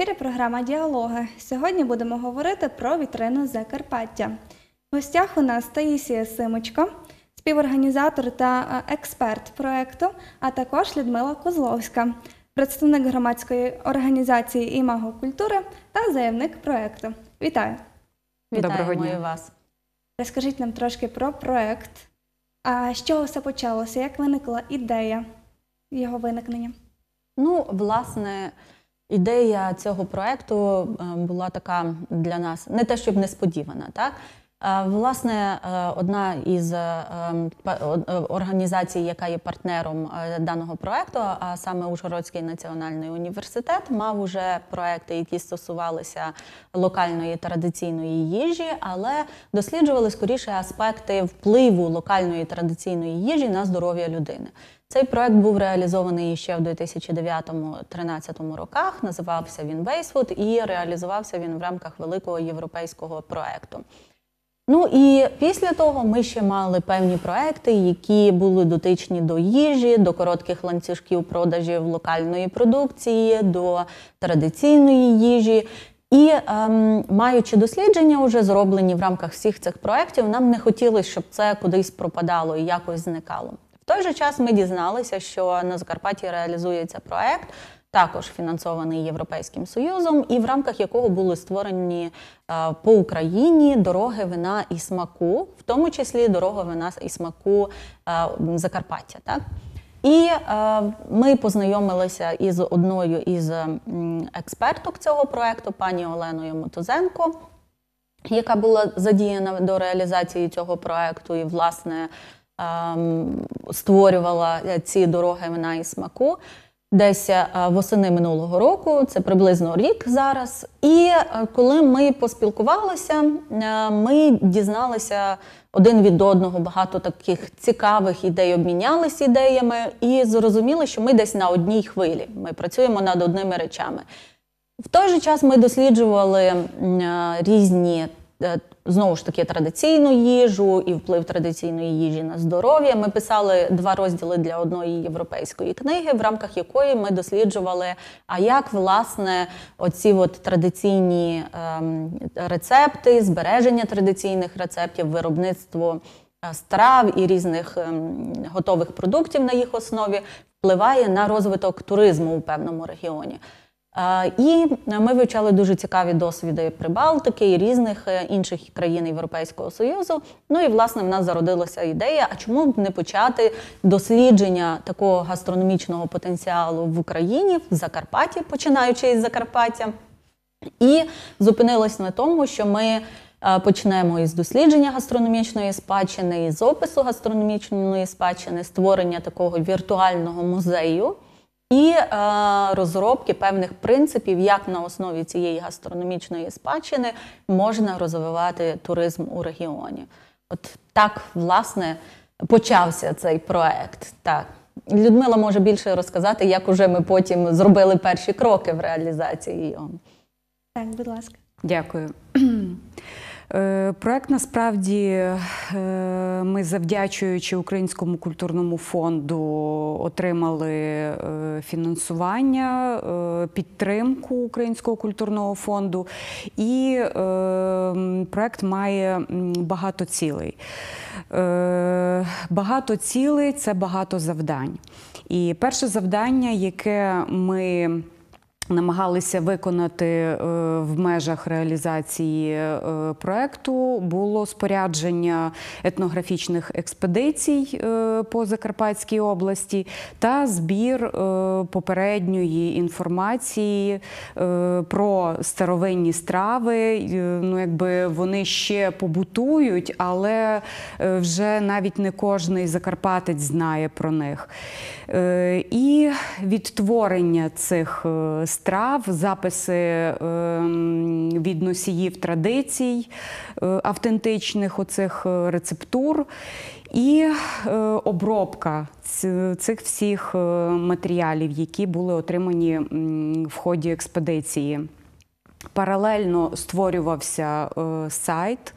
ефірі програма Діалоги. Сьогодні будемо говорити про вітрину Закарпаття. В гостях у нас Таїсія Симочко, співорганізатор та е, експерт проєкту, а також Людмила Козловська, представник громадської організації «Імаго культури» та заявник проєкту. Вітаю! Вітаємо Доброго дня. вас! Розкажіть нам трошки про проєкт. А з чого все почалося? Як виникла ідея його виникнення? Ну, власне. Ідея цього проекту е, була така для нас не те, щоб несподівана. Так е, власне, е, одна із ем, організацій, яка є партнером даного проекту, а саме Ужгородський національний університет, мав уже проекти, які стосувалися локальної традиційної їжі, але досліджували скоріше аспекти впливу локальної традиційної їжі на здоров'я людини. Цей проект був реалізований ще в 2009-2013 роках. Називався він Бейсвуд і реалізувався він в рамках великого європейського проекту. Ну і після того ми ще мали певні проекти, які були дотичні до їжі, до коротких ланцюжків продажів локальної продукції, до традиційної їжі. І ем, маючи дослідження, вже зроблені в рамках всіх цих проєктів, нам не хотілося, щоб це кудись пропадало і якось зникало той же час ми дізналися, що на Закарпатті реалізується проект. Також фінансований Європейським Союзом, і в рамках якого були створені е, по Україні дороги вина і смаку, в тому числі дорога вина і смаку е, Закарпаття. Так? І е, ми познайомилися із одною із експерток цього проекту, пані Оленою Мотузенко, яка була задіяна до реалізації цього проекту. І, власне, Ем, створювала е, ці дороги вина і смаку. Десь е, восени минулого року, це приблизно рік зараз. І е, коли ми поспілкувалися, ми дізналися один від одного багато таких цікавих ідей, обмінялися ідеями і зрозуміли, що ми десь на одній хвилі. Ми працюємо над одними речами. В той же час ми досліджували різні знову ж таки традиційну їжу і вплив традиційної їжі на здоров'я. Ми писали два розділи для одної європейської книги, в рамках якої ми досліджували, а як власне оці от традиційні ем, рецепти, збереження традиційних рецептів, виробництво е, страв і різних ем, готових продуктів на їх основі впливає на розвиток туризму у певному регіоні. Е, і ми вивчали дуже цікаві досвіди Прибалтики і різних е, інших країн Європейського союзу. Ну і власне в нас зародилася ідея: а чому б не почати дослідження такого гастрономічного потенціалу в Україні в Закарпатті, починаючи із Закарпаття, і зупинилось на тому, що ми. Е, почнемо із дослідження гастрономічної спадщини, із опису гастрономічної спадщини, створення такого віртуального музею і е, розробки певних принципів, як на основі цієї гастрономічної спадщини можна розвивати туризм у регіоні. От так власне почався цей проект. Так. Людмила може більше розказати, як уже ми потім зробили перші кроки в реалізації його. Так, будь ласка. Дякую. Е, проект насправді е, ми, завдячуючи Українському культурному фонду, отримали е, фінансування, підтримку Українського культурного фонду, і проект має багато цілей. Багато цілей це багато завдань. І перше завдання, яке ми намагалися виконати е, в межах реалізації е, проекту, було спорядження етнографічних експедицій е, по Закарпатській області та збір попередньої інформації про старовинні страви. Ну, якби вони ще побутують, але вже навіть не кожний закарпатець знає про них. І відтворення цих страв страв, записи ем, від носіїв традицій, е, автентичних оцих е, рецептур і е, обробка цих всіх матеріалів, які були отримані в ході експедиції паралельно створювався е, сайт,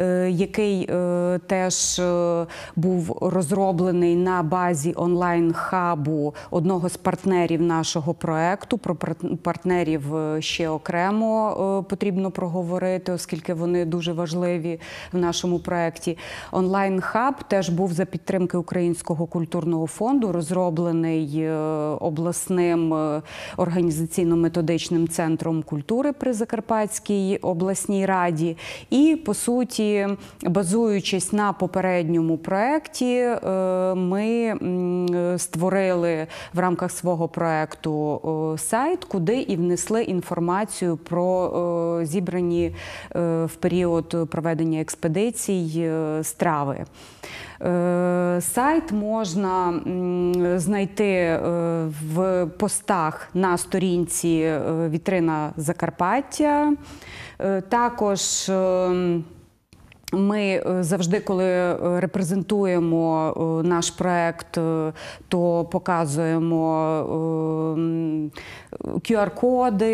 е, який е, теж був розроблений на базі онлайн-хабу одного з партнерів нашого проекту. Про партнерів ще окремо потрібно проговорити, оскільки вони дуже важливі в нашому проекті. Онлайн-хаб теж був за підтримки Українського культурного фонду, розроблений обласним організаційно-методичним центром культури при Закарпатській обласній раді, і по суті, базуючись на попередньому проєкті, е, ми створили в рамках свого проєкту е, сайт, куди і внесли інформацію про е, зібрані в період проведення експедицій страви. Е, сайт можна знайти е, в постах на сторінці е, Вітрина Закарпаття. Також ем, ми е, завжди, коли е, репрезентуємо е, наш проект, то показуємо QR-коди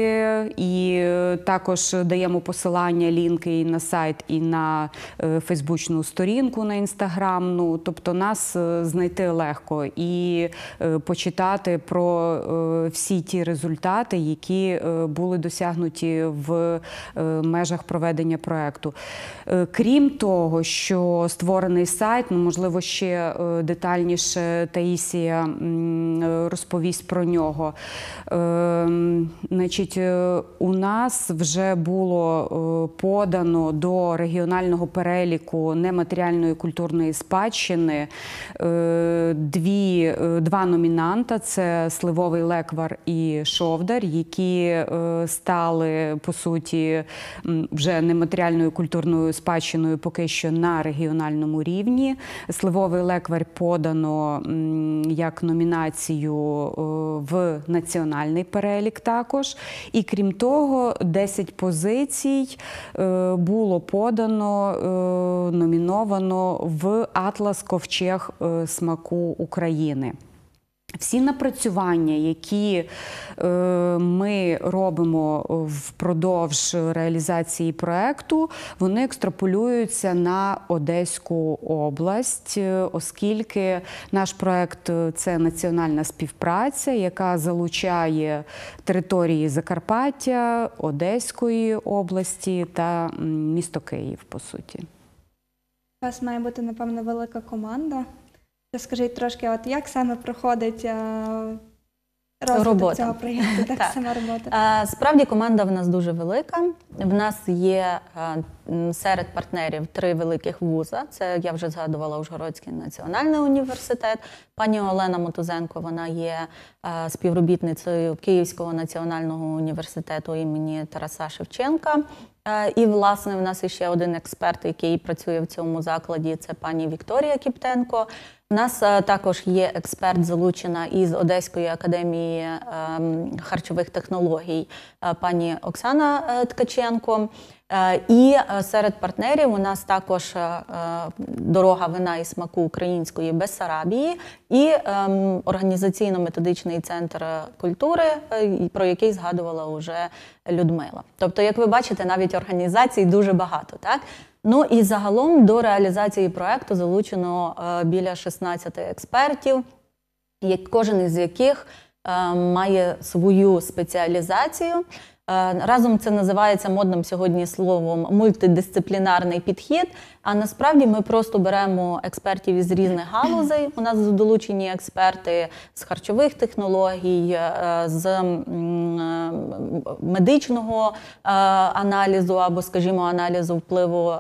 і також даємо посилання лінки і на сайт, і на Фейсбучну сторінку на інстаграмну. Тобто нас знайти легко і почитати про всі ті результати, які були досягнуті в межах проведення проекту. Крім Крім того, що створений сайт, ну можливо, ще е, детальніше Таїсія розповість про нього. Е, значить, е, у нас вже було подано до регіонального переліку нематеріальної культурної спадщини дві, два номінанта: це Сливовий Леквар і Шовдар, які стали по суті вже нематеріальною культурною спадщиною виконаною поки що на регіональному рівні. Сливовий леквар подано як номінацію е, в національний перелік також. І крім того, 10 позицій е, було подано, е, номіновано в Атлас Ковчег смаку України. Всі напрацювання, які е, ми робимо впродовж реалізації проекту, вони екстраполюються на Одеську область, е, оскільки наш проект е, це національна співпраця, яка залучає території Закарпаття, Одеської області та місто Київ, по суті. У вас має бути напевно велика команда. Скажіть трошки, от як саме проходить е, розвиток робота. цього проєкту? Так, так. сама робота. Е, справді команда в нас дуже велика. В нас є е, серед партнерів три великих вуза. Це я вже згадувала Ужгородський національний університет. Пані Олена Мотузенко вона є е, співробітницею Київського національного університету імені Тараса Шевченка. Е, і, власне, в нас ще один експерт, який працює в цьому закладі, це пані Вікторія Кіптенко. У нас е, також є експерт, залучена із Одеської академії ем, харчових технологій, пані Оксана Ткаченко. Е, і е, серед партнерів у нас також е, дорога вина і смаку української Бессарабії і ем, організаційно-методичний центр культури, про який згадувала уже Людмила. Тобто, як ви бачите, навіть організацій дуже багато, так. Ну і загалом до реалізації проекту залучено біля 16 експертів, кожен із яких ем, має свою спеціалізацію. Е, разом це називається модним сьогодні словом мультидисциплінарний підхід. А насправді ми просто беремо експертів із різних галузей. У нас долучені експерти з харчових технологій, е, з е, медичного аналізу або, скажімо, аналізу впливу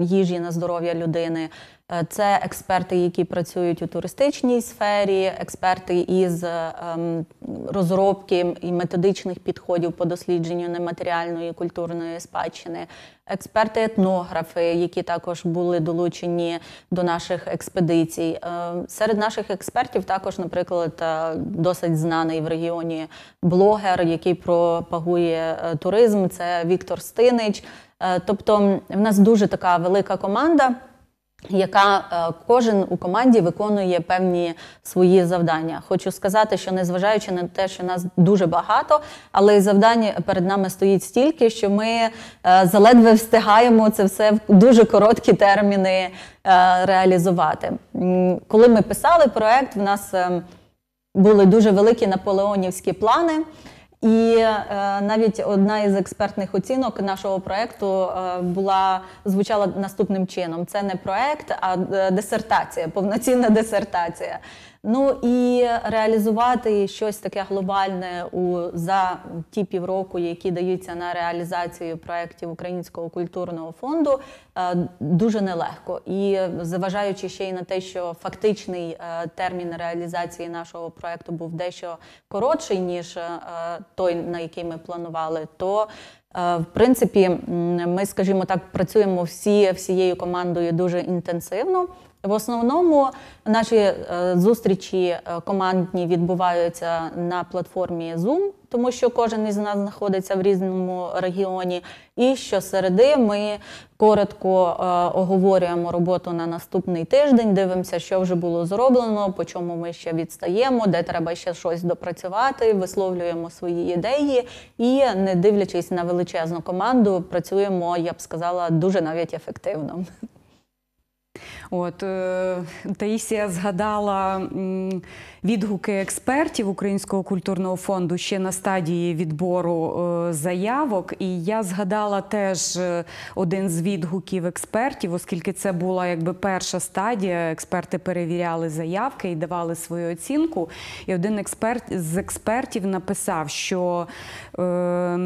їжі на здоров'я людини. Е, це експерти, які працюють у туристичній сфері, експерти із е, ем, розробки і методичних підходів по дослідженню нематеріальної культурної спадщини, експерти-етнографи, які також були долучені до наших експедицій. Е, серед наших експертів також, наприклад, досить знаний в регіоні блогер, який пропагує туризм. Це Віктор Стинич. Тобто, в нас дуже така велика команда. Яка е, кожен у команді виконує певні свої завдання. Хочу сказати, що незважаючи на те, що нас дуже багато, але завдань перед нами стоїть стільки, що ми е, заледве встигаємо це все в дуже короткі терміни е, реалізувати. Коли ми писали проект, в нас ем, були дуже великі наполеонівські плани. І е, навіть одна із експертних оцінок нашого проекту е, була звучала наступним чином: це не проект, а е, дисертація, повноцінна дисертація. Ну і реалізувати щось таке глобальне у за ті півроку, які даються на реалізацію проєктів Українського культурного фонду, е, дуже нелегко. І зважаючи ще й на те, що фактичний е, термін реалізації нашого проєкту був дещо коротший ніж е, той, на який ми планували, то в принципі, ми, скажімо так, працюємо всі всією командою дуже інтенсивно. В основному наші е, зустрічі е, командні відбуваються на платформі Zoom, тому що кожен із нас знаходиться в різному регіоні. І щосереди ми коротко е, оговорюємо роботу на наступний тиждень, дивимося, що вже було зроблено, по чому ми ще відстаємо, де треба ще щось допрацювати, висловлюємо свої ідеї і, не дивлячись на величезну команду, працюємо, я б сказала, дуже навіть ефективно. От е, Таїсія згадала відгуки експертів Українського культурного фонду ще на стадії відбору е, заявок. І я згадала теж е, один з відгуків експертів, оскільки це була якби перша стадія. Експерти перевіряли заявки і давали свою оцінку. І один експерт з експертів написав, що е,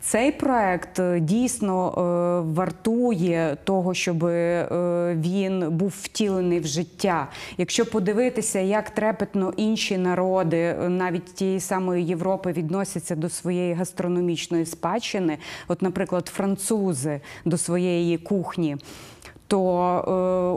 цей проект дійсно е, вартує того, щоб е, він був втілений в життя. Якщо подивитися, як трепетно інші народи, е, навіть тієї самої Європи, відносяться до своєї гастрономічної спадщини, от, наприклад, французи до своєї кухні. То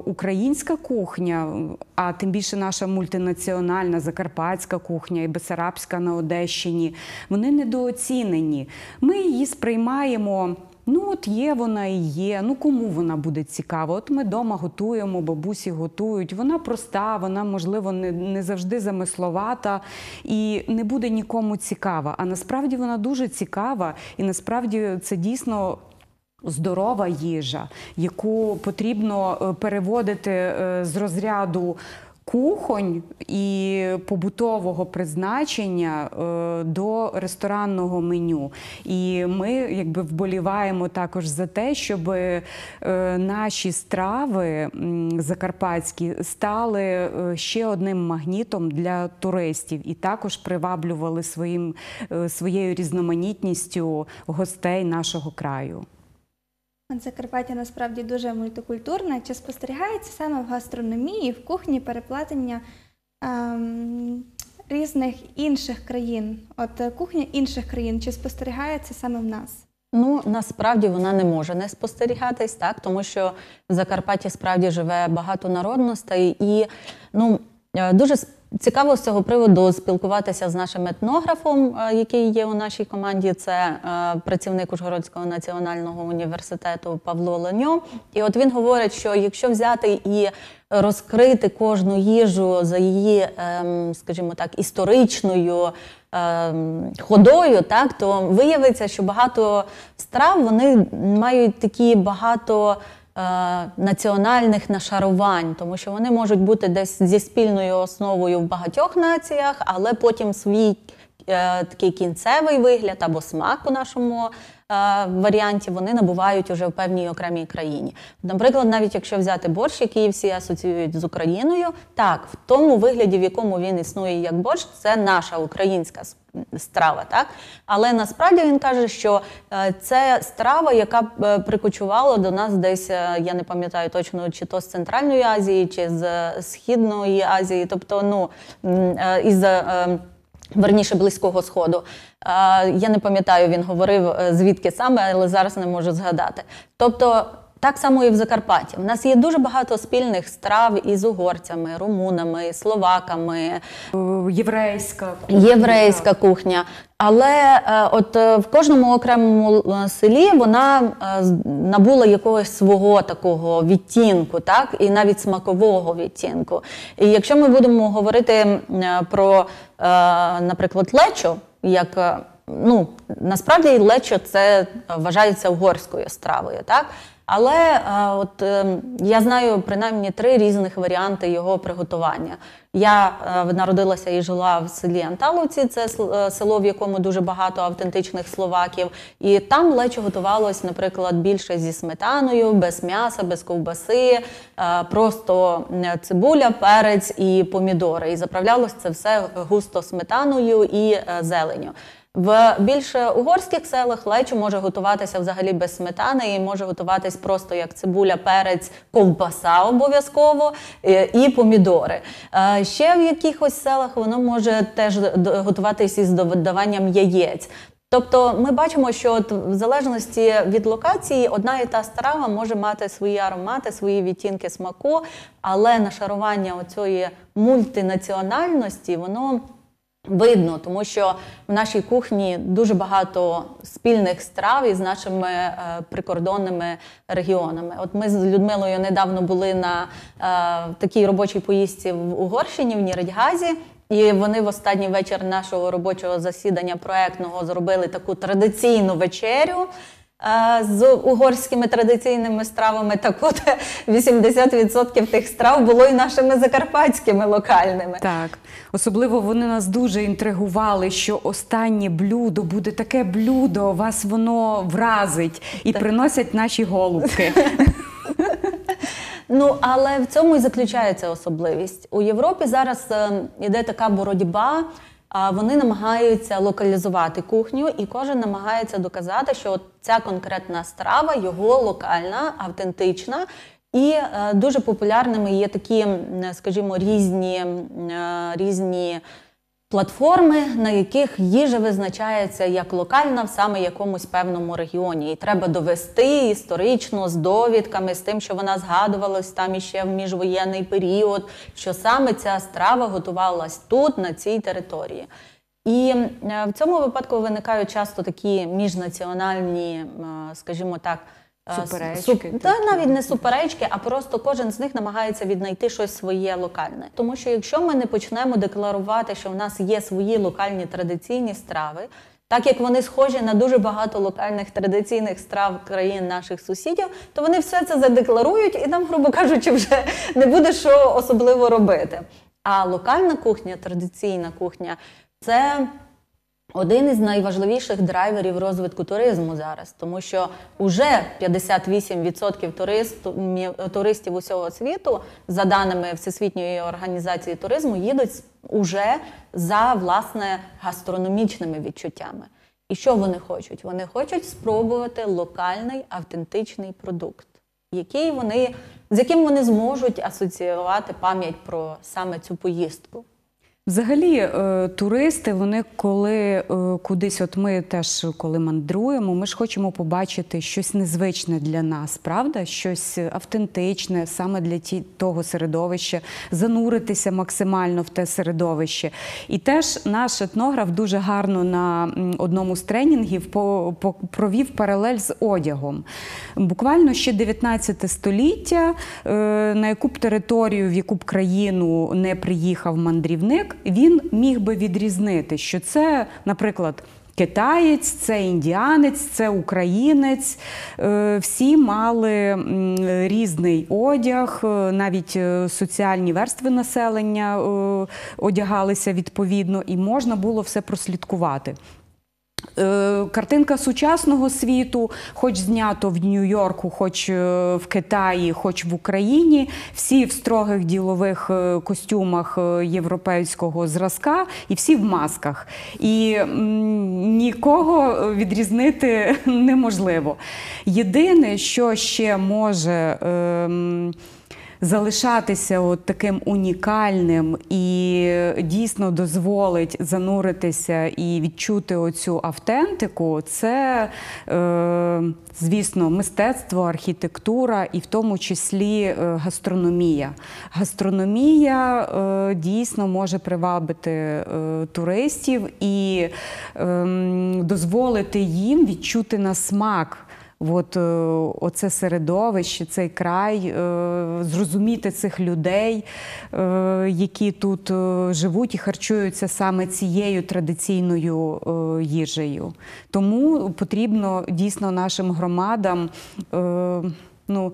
е, українська кухня, а тим більше наша мультинаціональна закарпатська кухня і Бесарабська на Одещині, вони недооцінені. Ми її сприймаємо Ну, от є вона і є. Ну кому вона буде цікава? От ми вдома готуємо, бабусі готують. Вона проста, вона, можливо, не не завжди замисловата і не буде нікому цікава. А насправді вона дуже цікава, і насправді це дійсно. Здорова їжа, яку потрібно е, переводити е, з розряду кухонь і побутового призначення е, до ресторанного меню. І ми якби вболіваємо також за те, щоб е, наші страви закарпатські стали е, ще одним магнітом для туристів і також приваблювали своїм своєю різноманітністю гостей нашого краю. Закарпаття насправді дуже мультикультурне. Чи спостерігається саме в гастрономії, в кухні переплатення ем, різних інших країн? От е, кухня інших країн, чи спостерігається саме в нас? Ну насправді вона не може не спостерігатись, так тому що в Закарпатті справді живе багато народностей і ну е, дуже Цікаво з цього приводу спілкуватися з нашим етнографом, е, який є у нашій команді. Це е, працівник Ужгородського національного університету Павло Леньо. І от він говорить, що якщо взяти і розкрити кожну їжу за її, ем, скажімо так, історичною ем, ходою, так то виявиться, що багато страв вони мають такі багато. Е, національних нашарувань, тому що вони можуть бути десь зі спільною основою в багатьох націях, але потім свій. Е, такий кінцевий вигляд або смак у нашому Е, варіантів, вони набувають уже в певній окремій країні. Наприклад, навіть якщо взяти борщ, який всі асоціюють з Україною, так в тому вигляді, в якому він існує як борщ, це наша українська страва. так? Але насправді він каже, що е, це страва, яка е, прикочувала до нас десь, я не пам'ятаю точно, чи то з Центральної Азії, чи з Східної Азії, тобто ну, із. Ем, Верніше близького сходу. Я не пам'ятаю, він говорив е, звідки саме, але зараз не можу згадати. Тобто так само і в Закарпатті. У нас є дуже багато спільних страв із угорцями, румунами, словаками, е, єврейська кухня. єврейська кухня. Але е, от е, в кожному окремому селі вона набула якогось свого такого відтінку, так і навіть смакового відтінку. І якщо ми будемо говорити про, наприклад, лечо, як ну насправді лечо це вважається угорською стравою, так. Але е, от е, я знаю принаймні три різних варіанти його приготування. Я е, народилася і жила в селі Анталовці, це село, в якому дуже багато автентичних словаків. І там лечо готувалось, наприклад, більше зі сметаною, без м'яса, без ковбаси, просто цибуля, перець і помідори. І заправлялось це все густо сметаною і зеленю. В більш угорських селах лечо може готуватися взагалі без сметани і може готуватись просто як цибуля, перець, ковбаса обов'язково е, і помідори. Е, ще в якихось селах воно може теж готуватись із додаванням яєць. Тобто ми бачимо, що от в залежності від локації одна і та страва може мати свої аромати, свої відтінки смаку, але нашарування оцієї мультинаціональності воно Видно, тому що в нашій кухні дуже багато спільних страв із нашими е, прикордонними регіонами. От ми з Людмилою недавно були на е, такій робочій поїздці в Угорщині в Нірдгазі, і вони в останній вечір нашого робочого засідання проектного зробили таку традиційну вечерю з угорськими традиційними стравами, так от 80% тих страв було і нашими закарпатськими локальними. Так особливо вони нас дуже інтригували, що останнє блюдо буде таке блюдо, вас воно вразить і так. приносять наші голубки. Ну, але в цьому і заключається особливість у Європі. Зараз йде ем, така боротьба вони намагаються локалізувати кухню, і кожен намагається доказати, що от ця конкретна страва його локальна, автентична. І е, дуже популярними є такі, скажімо, різні е, різні Платформи, на яких їжа визначається як локальна в саме якомусь певному регіоні, і треба довести історично з довідками, з тим, що вона згадувалась там іще в міжвоєнний період, що саме ця страва готувалась тут, на цій території. І е, в цьому випадку виникають часто такі міжнаціональні, е, скажімо так. Суперечки. Суп... Та навіть не суперечки, а просто кожен з них намагається віднайти щось своє локальне. Тому що якщо ми не почнемо декларувати, що в нас є свої локальні традиційні страви, так як вони схожі на дуже багато локальних традиційних страв країн наших сусідів, то вони все це задекларують і нам, грубо кажучи, вже не буде що особливо робити. А локальна кухня, традиційна кухня це один із найважливіших драйверів розвитку туризму зараз, тому що вже 58% туристів, туристів усього світу, за даними Всесвітньої організації туризму, їдуть уже за власне гастрономічними відчуттями. І що вони хочуть? Вони хочуть спробувати локальний автентичний продукт, який вони з яким вони зможуть асоціювати пам'ять про саме цю поїздку. Взагалі, е, туристи, вони коли е, кудись, от ми теж коли мандруємо, ми ж хочемо побачити щось незвичне для нас, правда, щось автентичне саме для ті, того середовища, зануритися максимально в те середовище. І теж наш етнограф дуже гарно на одному з тренінгів провів паралель з одягом. Буквально ще 19 століття, е, на яку б територію, в яку б країну не приїхав мандрівник він міг би відрізнити, що це, наприклад. Китаєць, це індіанець, це українець. Е, всі мали різний одяг, е, навіть е, соціальні верстви населення одягалися відповідно, і можна було все прослідкувати. Е, картинка сучасного світу, хоч знято в Нью-Йорку, хоч е, в Китаї, хоч в Україні. Всі в строгих ділових е, костюмах європейського зразка і всі в масках. І нікого відрізнити неможливо. Єдине, що ще може. Е залишатися от таким унікальним і е, дійсно дозволить зануритися і відчути оцю автентику, це, е, звісно, мистецтво, архітектура і в тому числі е, гастрономія. Гастрономія дійсно може привабити туристів і ем, дозволити їм відчути на смак от е, оце середовище, цей край, е, зрозуміти цих людей, е, які тут живуть і харчуються саме цією традиційною їжею. Тому потрібно дійсно нашим громадам. ну,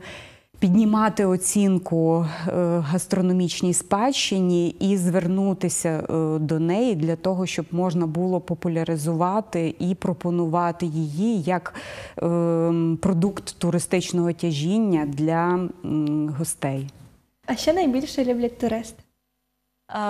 піднімати оцінку е, гастрономічній спадщині і звернутися е, до неї для того, щоб можна було популяризувати і пропонувати її як ем, продукт туристичного тяжіння для гостей. А що найбільше люблять туристи?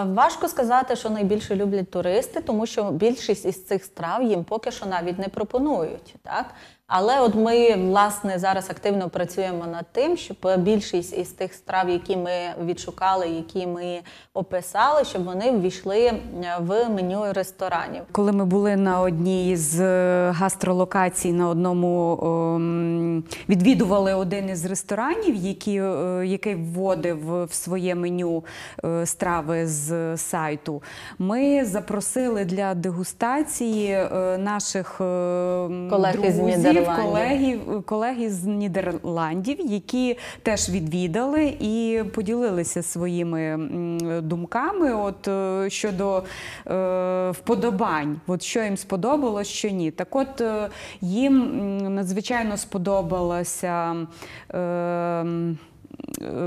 Е, важко сказати, що найбільше люблять туристи, тому що більшість із цих страв їм поки що навіть не пропонують. Так? Але от ми власне зараз активно працюємо над тим, щоб більшість із тих страв, які ми відшукали, які ми описали, щоб вони ввійшли е, в меню ресторанів. Коли ми були на одній з е, гастролокацій, на одному відвідували один із ресторанів, які, е, який вводив в своє меню страви з сайту, ми запросили для дегустації наших колег друзів. із Нідерландів друзів, колегів, колеги з Нідерландів, які теж відвідали і поділилися своїми думками. От е, щодо е, вподобань, от що їм сподобалося, що ні. Так, от е, їм надзвичайно сподобалася. Е,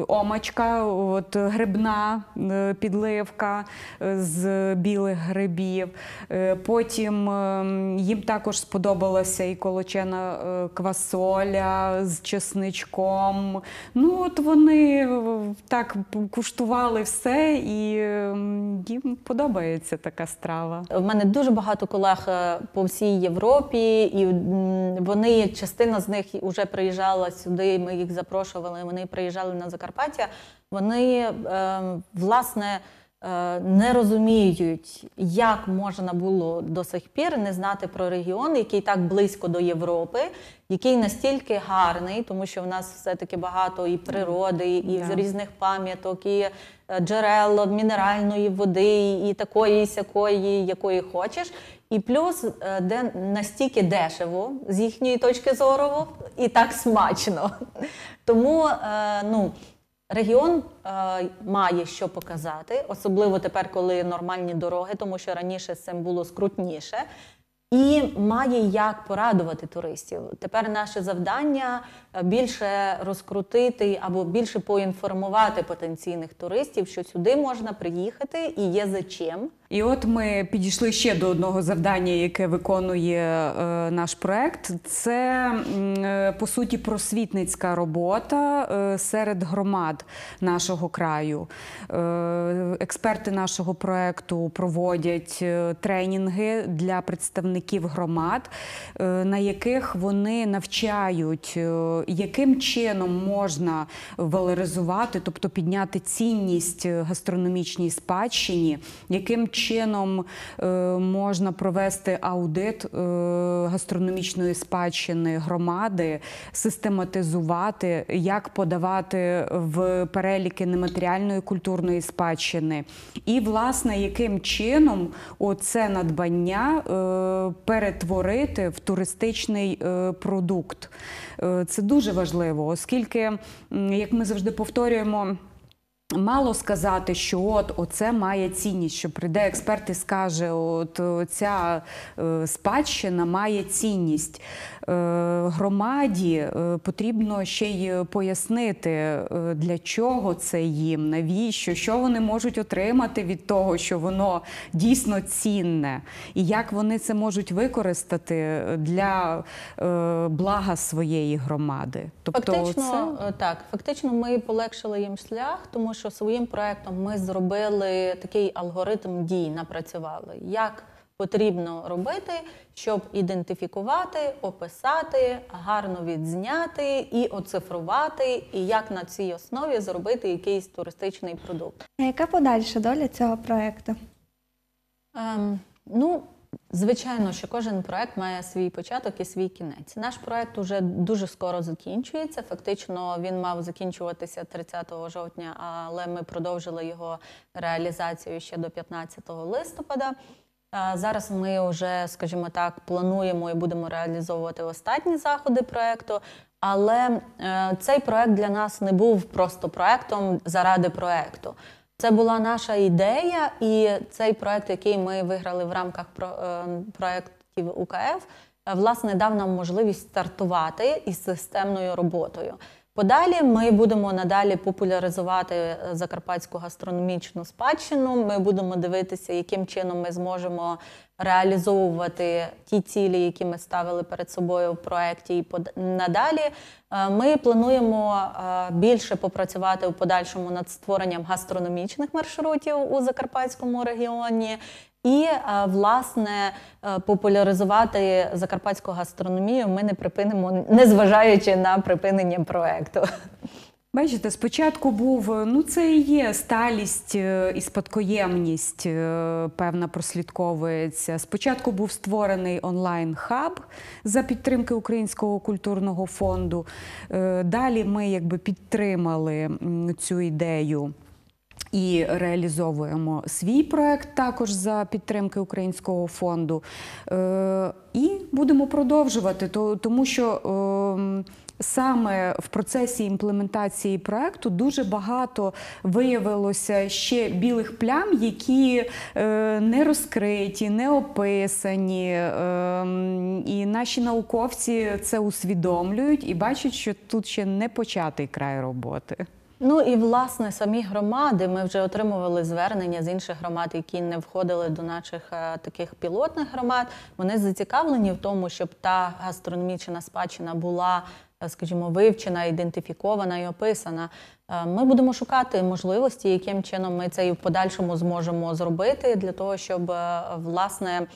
омачка, от грибна е, підливка е, з білих грибів. Е, потім їм також сподобалася і колочена квасоля з чесничком. Ну от Вони так куштували все і їм подобається така страва. У мене дуже багато колег по всій Європі, і вони частина з них вже приїжджала сюди. Ми їх запрошували. Вони приїжджали переїжджали на Закарпаття, вони ем, власне. Е, не розуміють, як можна було до сих пір не знати про регіон, який так близько до Європи, який настільки гарний, тому що в нас все-таки багато і природи, і yeah. різних пам'яток, і е, джерел мінеральної води, і такої, сякої, якої хочеш. І плюс е, де настільки дешево з їхньої точки зору, і так смачно. Тому ну. Регіон е, має що показати, особливо тепер, коли нормальні дороги, тому що раніше з цим було скрутніше, і має як порадувати туристів. Тепер наше завдання більше розкрутити або більше поінформувати потенційних туристів, що сюди можна приїхати і є за чим. І от ми підійшли ще до одного завдання, яке виконує е, наш проект. Це е, по суті просвітницька робота е, серед громад нашого краю. Е, експерти нашого проекту проводять е, тренінги для представників громад, е, на яких вони навчають е, яким чином можна валоризувати, тобто підняти цінність е, гастрономічній спадщині, яким чином е, можна провести аудит е, гастрономічної спадщини громади, систематизувати, як подавати в переліки нематеріальної культурної спадщини, і власне яким чином оце надбання перетворити в туристичний продукт. Це дуже дуже важливо, оскільки як ми завжди повторюємо мало сказати, що от оце має цінність, що прийде експерт і скаже, от ця е, спадщина має цінність. Е, громаді е, потрібно ще й пояснити, для чого це їм, навіщо, що вони можуть отримати від того, що воно дійсно цінне, і як вони це можуть використати для блага своєї громади. Тобто, фактично, це... так, фактично, ми полегшили їм шлях, тому що що своїм проектом ми зробили такий алгоритм дій, напрацювали, як потрібно робити, щоб ідентифікувати, описати, гарно відзняти і оцифрувати, і як на цій основі зробити якийсь туристичний продукт. А яка подальша доля цього проекту? Ем, ну, Звичайно, що кожен проект має свій початок і свій кінець. Наш проект уже дуже скоро закінчується. Фактично, він мав закінчуватися 30 жовтня, але ми продовжили його реалізацію ще до 15 листопада. Зараз ми вже, скажімо так, плануємо і будемо реалізовувати останні заходи проекту. Але е, цей проект для нас не був просто проектом заради проекту. Це була наша ідея, і цей проект, який ми виграли в рамках про е, проєктів УКФ, е, власне дав нам можливість стартувати із системною роботою. Подалі ми будемо надалі популяризувати е, закарпатську гастрономічну спадщину. Ми будемо дивитися, яким чином ми зможемо реалізовувати ті цілі, які ми ставили перед собою в проєкті. І надалі е, ми плануємо е, більше попрацювати у подальшому над створенням гастрономічних маршрутів у закарпатському регіоні і е, власне е, популяризувати закарпатську гастрономію ми не припинимо, незважаючи на припинення проекту. Бачите, спочатку був е, ну це і є сталість і спадкоємність певна прослідковується. Спочатку був створений онлайн-хаб за підтримки Українського культурного фонду. Далі ми якби підтримали цю ідею. І реалізовуємо свій проект також за підтримки Українського фонду. Е, і будемо продовжувати, тому що ем, саме в процесі імплементації проекту дуже багато виявилося ще білих плям, які е, не розкриті, не описані. Ем, і наші науковці це усвідомлюють і бачать, що тут ще не початий край роботи. Ну і власне самі громади. Ми вже отримували звернення з інших громад, які не входили до наших е, таких пілотних громад. Вони зацікавлені в тому, щоб та гастрономічна спадщина була, е, скажімо, вивчена, ідентифікована і описана. Е, ми будемо шукати можливості, яким чином ми це і в подальшому зможемо зробити для того, щоб а, власне.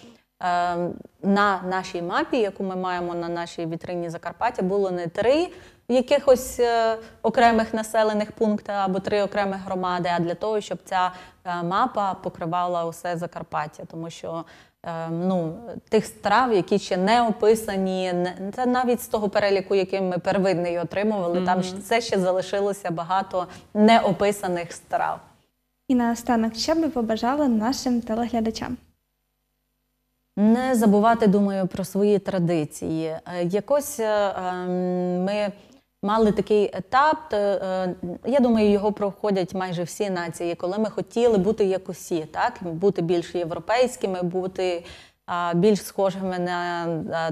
Ем, на нашій мапі, яку ми маємо на нашій вітрині Закарпаття, було не три якихось е, окремих населених пункти або три окремих громади, а для того, щоб ця е, мапа покривала усе Закарпаття, тому що ем, ну, Тих страв, які ще не описані, це навіть з того переліку, який ми первинний отримували, mm -hmm. там це ще залишилося багато неописаних страв. І наостанок, що би побажали нашим телеглядачам? Не забувати, думаю, про свої традиції. Е, якось е, ем, ми мали такий етап. Е, я думаю, його проходять майже всі нації, коли ми хотіли бути як усі, так бути більш європейськими, бути більш схожими на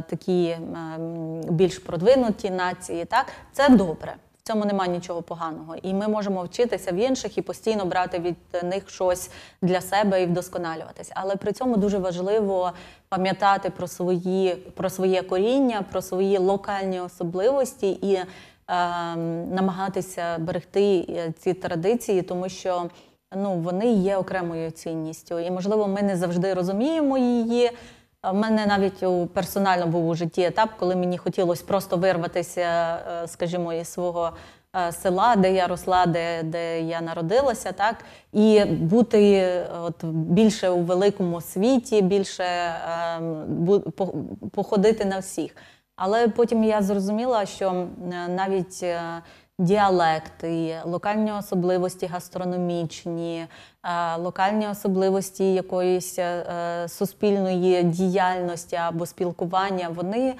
такі ем, більш продвинуті нації. Так, це добре цьому немає нічого поганого, і ми можемо вчитися в інших і постійно брати від них щось для себе і вдосконалюватися. Але при цьому дуже важливо пам'ятати про свої про своє коріння, про свої локальні особливості і е, намагатися берегти е, ці традиції, тому що ну вони є окремою цінністю, і можливо, ми не завжди розуміємо її. У мене навіть у персонально був у житті етап, коли мені хотілося просто вирватися, е, скажімо, із свого е, села, де я росла, де де я народилася, так і бути от більше у великому світі, більше ем, походити на всіх. Але потім я зрозуміла, що е, навіть діалекти, локальні особливості гастрономічні, е, локальні особливості якоїсь е, е, суспільної діяльності або спілкування, вони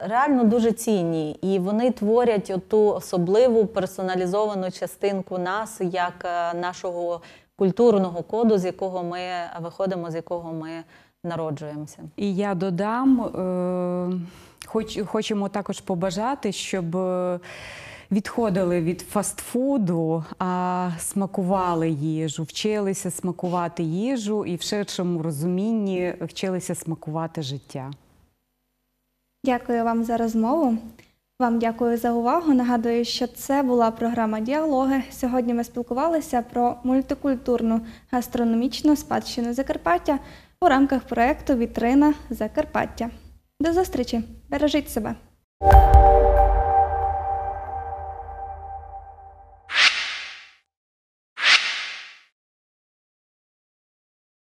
реально дуже цінні і вони творять ту особливу персоналізовану частинку нас як нашого культурного коду, з якого ми виходимо, з якого ми. Народжуємося, і я додам, хоч хочемо також побажати, щоб відходили від фастфуду, а смакували їжу, вчилися смакувати їжу і в ширшому розумінні вчилися смакувати життя. Дякую вам за розмову. Вам дякую за увагу. Нагадую, що це була програма Діалоги. Сьогодні ми спілкувалися про мультикультурну гастрономічну спадщину Закарпаття у рамках проєкту Вітрина Закарпаття. До зустрічі! Бережіть себе!